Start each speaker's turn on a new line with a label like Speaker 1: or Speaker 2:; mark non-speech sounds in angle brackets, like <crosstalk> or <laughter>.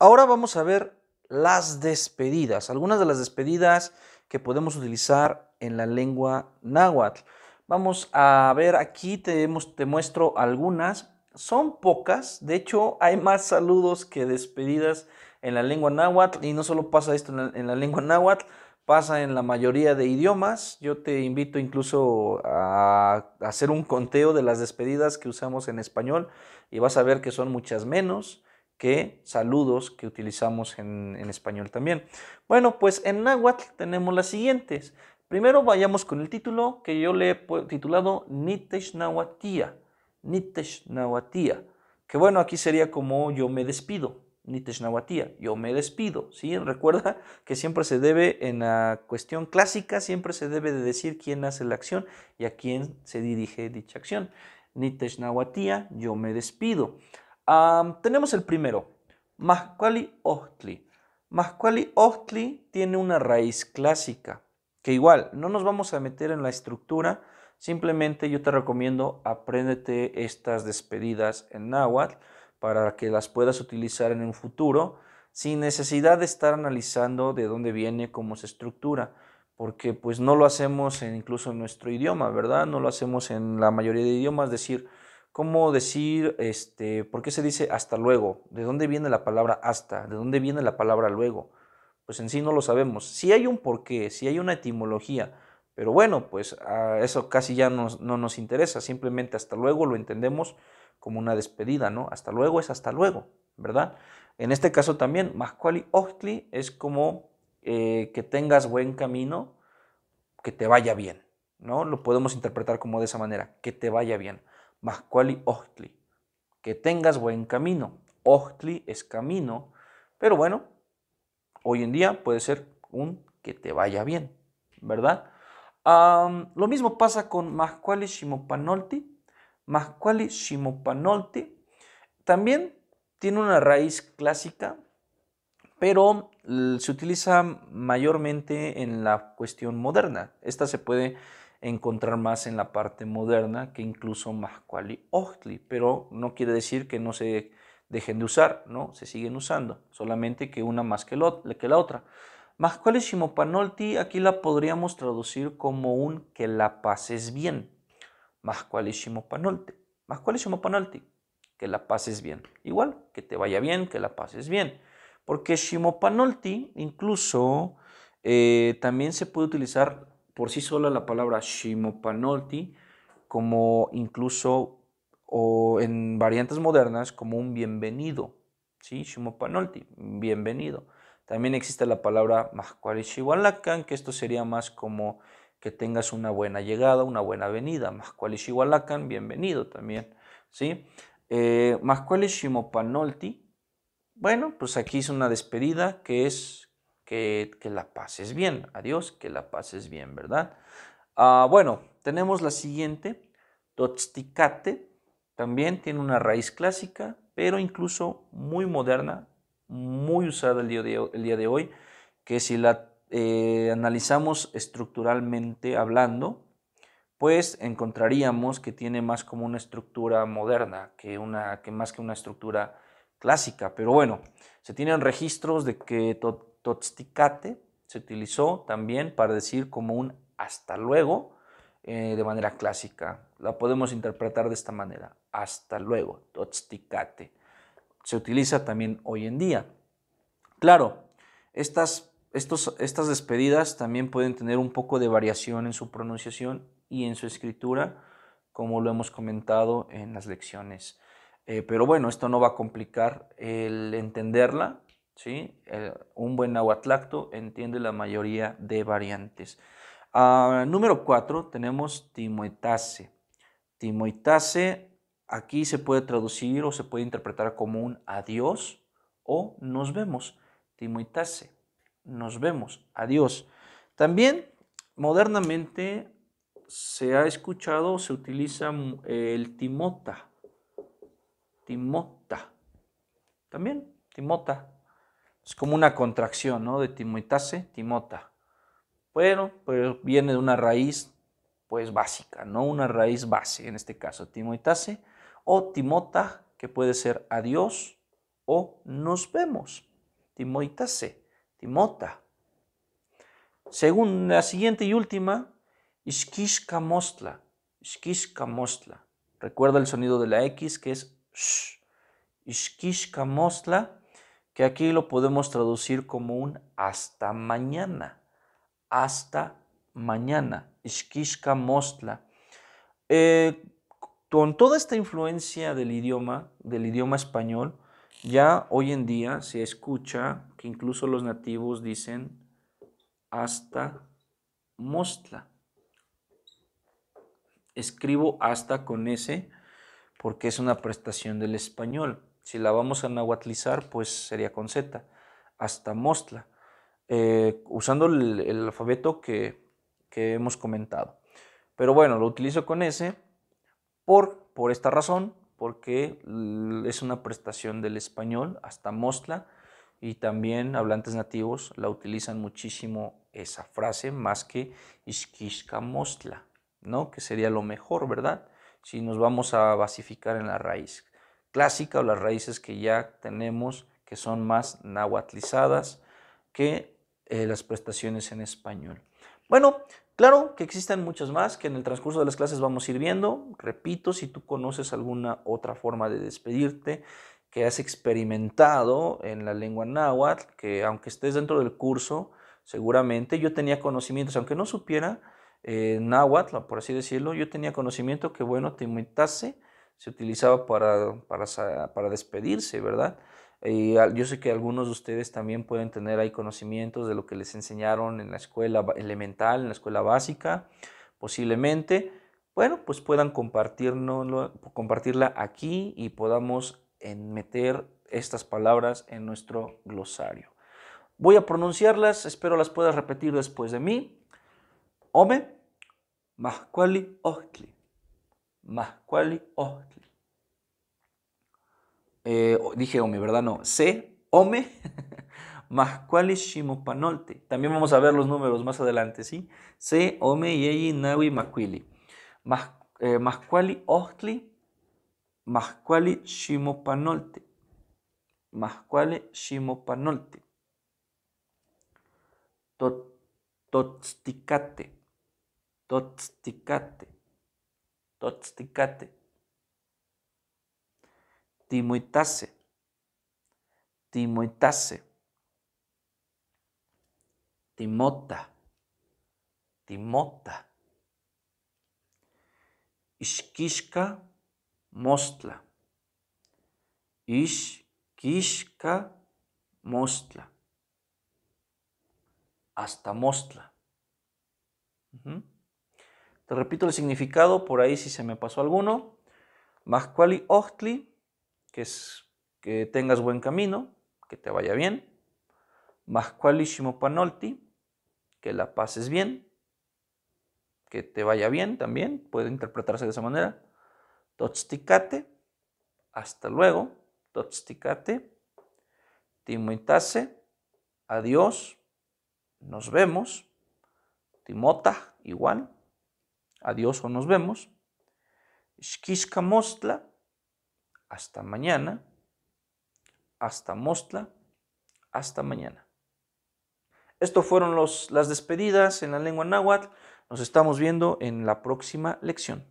Speaker 1: Ahora vamos a ver las despedidas, algunas de las despedidas que podemos utilizar en la lengua náhuatl. Vamos a ver aquí, te, muestro algunas. Son pocas, de hecho hay más saludos que despedidas en la lengua náhuatl y no solo pasa esto en la lengua náhuatl, pasa en la mayoría de idiomas. Yo te invito incluso a hacer un conteo de las despedidas que usamos en español y vas a ver que son muchas menos que saludos que utilizamos en, español también. Bueno, pues en náhuatl tenemos las siguientes. Primero vayamos con el título que yo le he titulado Nitesh Nahuatía. Nitesh Nahuatía. Que bueno, aquí sería como yo me despido. Nitesh Nahuatía, yo me despido. ¿sí? Recuerda que siempre se debe, en la cuestión clásica, siempre se debe de decir quién hace la acción y a quién se dirige dicha acción. Nitesh Nahuatía, yo me despido tenemos el primero, Mascuali-Ostli. Mascuali-Ostli tiene una raíz clásica, que igual no nos vamos a meter en la estructura, simplemente yo te recomiendo apréndete estas despedidas en náhuatl para que las puedas utilizar en un futuro sin necesidad de estar analizando de dónde viene, cómo se estructura, porque pues no lo hacemos incluso en nuestro idioma, ¿verdad? No lo hacemos en la mayoría de idiomas, decir, cómo decir, este, por qué se dice hasta luego, de dónde viene la palabra hasta, de dónde viene la palabra luego, pues en sí no lo sabemos. Si hay un porqué, si hay una etimología, pero bueno, pues ah, eso casi ya no nos interesa, simplemente hasta luego lo entendemos como una despedida, ¿no? Hasta luego es hasta luego, ¿verdad? En este caso también, Mascuali Ochtli es como eh, que tengas buen camino, que te vaya bien, ¿no? Lo podemos interpretar como de esa manera, que te vaya bien. Mascuali Ochtli. Que tengas buen camino. Ochtli es camino, pero bueno, hoy en día puede ser un que te vaya bien, ¿verdad? lo mismo pasa con Mascuali Shimopanolti. Mascuali Shimopanolti también tiene una raíz clásica, pero se utiliza mayormente en la cuestión moderna. Esta se puede encontrar más en la parte moderna que incluso Mascuali Ochtli, pero no quiere decir que no se dejen de usar, ¿no? Se siguen usando, solamente que una más que, la otra. Mascuali Shimopanolti aquí la podríamos traducir como un que la pases bien. Mascuali Shimopanolti, Mascuali Shimopanolti, que la pases bien. Igual, que te vaya bien, que la pases bien. Porque Shimopanolti incluso eh, también se puede utilizar por sí sola la palabra Shimopanolti como incluso o en variantes modernas como un bienvenido, ¿sí? Shimopanolti, bienvenido. También existe la palabra Mahkualishiwalakan, que esto sería más como que tengas una buena llegada, una buena venida. Mahkualishiwalakan, bienvenido también, ¿sí? Eh, Shimopanolti, bueno, pues aquí es una despedida que es que, la pases bien. Adiós, que la pases bien, ¿verdad? Ah, bueno, tenemos la siguiente, totsticate. También tiene una raíz clásica, pero incluso muy moderna, muy usada el día de, hoy, que si la eh, analizamos estructuralmente hablando, pues encontraríamos que tiene más como una estructura moderna que, una, que más que una estructura clásica. Pero bueno, se tienen registros de que tot Totsticate se utilizó también para decir como un hasta luego eh, de manera clásica. La podemos interpretar de esta manera. Hasta luego, Totsticate. Se utiliza también hoy en día. Claro, estas, estas despedidas también pueden tener un poco de variación en su pronunciación y en su escritura, como lo hemos comentado en las lecciones. Eh, pero bueno, esto no va a complicar el entenderla ¿sí? un buen aguatlacto entiende la mayoría de variantes. Ah, número 4 tenemos timoitase. Timoitase aquí se puede traducir o se puede interpretar como un adiós o nos vemos. Timoitase, nos vemos, adiós. También modernamente se ha escuchado, se utiliza el timota. Timota. También, timota es como una contracción, ¿no? De timoitase, timota. Bueno, pues viene de una raíz, pues básica, ¿no? Una raíz base, en este caso, timoitase o timota, que puede ser adiós o nos vemos. Timoitase, timota. Según la siguiente y última, iskiska mostla. Recuerda el sonido de la X que es sh. mostla que aquí lo podemos traducir como un hasta mañana, hasta mañana, Ishkishka Mostla. Eh, con toda esta influencia del idioma, del idioma español, ya hoy en día se escucha que incluso los nativos dicen hasta Mostla. Escribo hasta con S porque es una prestación del español. Si la vamos a nahuatlizar, pues sería con Z, hasta Mostla, eh, usando el, alfabeto que, hemos comentado. Pero bueno, lo utilizo con S por, por esta razón, porque es una prestación del español hasta Mostla y también hablantes nativos la utilizan muchísimo esa frase más que Izquizca mostla, ¿no? Que sería lo mejor, ¿verdad? Si nos vamos a basificar en la raíz clásica o las raíces que ya tenemos que son más náhuatlizadas que eh, las prestaciones en español. Bueno, claro que existen muchas más que en el transcurso de las clases vamos a ir viendo. Repito, si tú conoces alguna otra forma de despedirte que has experimentado en la lengua náhuatl, que aunque estés dentro del curso, seguramente yo tenía conocimientos, aunque no supiera eh, náhuatl, por así decirlo, yo tenía conocimiento que, bueno, te invitase se utilizaba para, para, despedirse, ¿verdad? Y yo sé que algunos de ustedes también pueden tener ahí conocimientos de lo que les enseñaron en la escuela elemental, en la escuela básica, posiblemente. Bueno, pues puedan compartirla aquí y podamos eh, meter estas palabras en nuestro glosario. Voy a pronunciarlas, espero las puedas repetir después de mí. Ome, mahkuali, ohtli. Mascuali ohtli. Eh, dije Ome, ¿verdad? No. C, Ome, <laughs> Mascuali Shimopanolte. También vamos a ver los números más adelante, ¿sí? C, Ome, Yeyi, Nawi, Macuili. Eh, Mascuali ohtli. Mascuali Shimopanolte. Mascuali Shimopanolte. Tot, totsticate. Totsticate. Totzticate. Timoitase. Timoitase. Timota. Timota. ishkishka mostla. ishkishka mostla. Hasta mostla. Uh -huh. Te repito el significado, por ahí si se me pasó alguno. Mascuali Ostli, que es que tengas buen camino, que te vaya bien. Mascuali Shimopanolti, que la pases bien, que te vaya bien también, puede interpretarse de esa manera. Totsticate, hasta luego. Totsticate, timoitase, adiós, nos vemos. Timota, igual adiós o nos vemos. mostla. hasta mañana. Hasta Mostla, hasta mañana. Estas fueron las despedidas en la lengua náhuatl. Nos estamos viendo en la próxima lección.